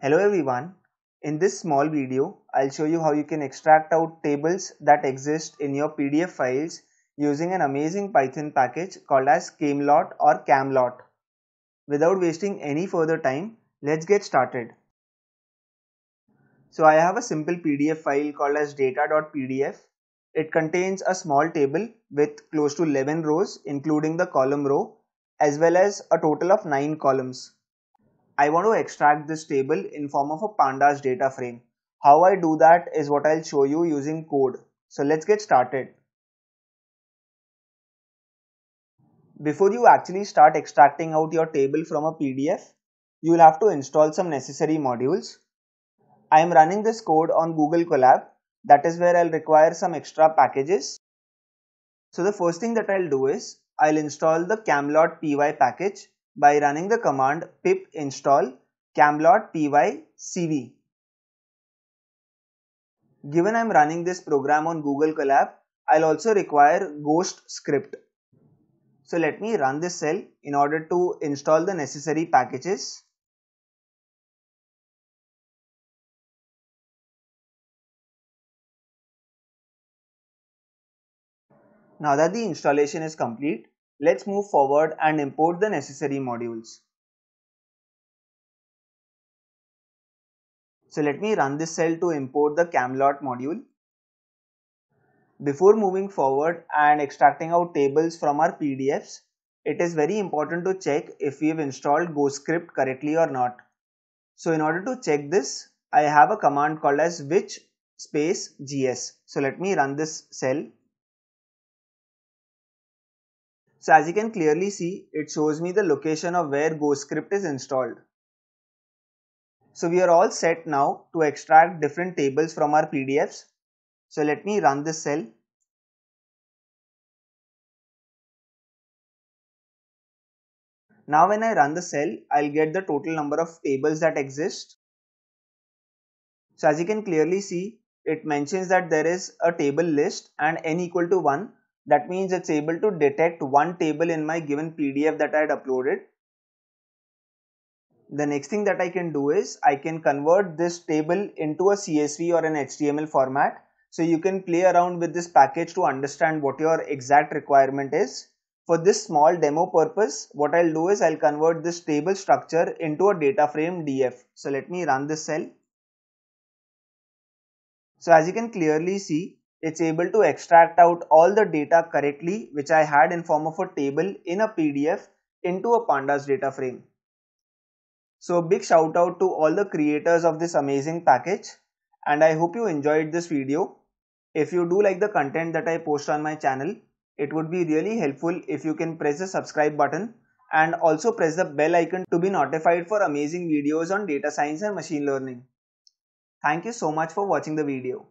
Hello everyone. In this small video, I'll show you how you can extract out tables that exist in your PDF files using an amazing Python package called as Camelot or Camlot. Without wasting any further time, let's get started. So I have a simple PDF file called as data.pdf. It contains a small table with close to 11 rows including the column row as well as a total of 9 columns. I want to extract this table in form of a pandas data frame. How I do that is what I'll show you using code. So let's get started. Before you actually start extracting out your table from a PDF, you will have to install some necessary modules. I am running this code on Google Colab. That is where I'll require some extra packages. So the first thing that I'll do is I'll install the camlot py package by running the command pip install camlotpycv. Given I'm running this program on Google Colab, I'll also require ghost script. So let me run this cell in order to install the necessary packages. Now that the installation is complete, Let's move forward and import the necessary modules. So let me run this cell to import the Camelot module. Before moving forward and extracting out tables from our PDFs, it is very important to check if we have installed GoScript correctly or not. So in order to check this, I have a command called as which space gs. So let me run this cell. So as you can clearly see, it shows me the location of where Go script is installed. So we are all set now to extract different tables from our PDFs. So let me run this cell. Now when I run the cell, I'll get the total number of tables that exist. So as you can clearly see, it mentions that there is a table list and n equal to 1 that means it's able to detect one table in my given PDF that I had uploaded. The next thing that I can do is I can convert this table into a CSV or an HTML format. So you can play around with this package to understand what your exact requirement is. For this small demo purpose, what I'll do is I'll convert this table structure into a data frame DF. So let me run this cell. So as you can clearly see, it's able to extract out all the data correctly which I had in form of a table in a PDF into a pandas data frame. So big shout out to all the creators of this amazing package and I hope you enjoyed this video. If you do like the content that I post on my channel, it would be really helpful if you can press the subscribe button and also press the bell icon to be notified for amazing videos on data science and machine learning. Thank you so much for watching the video.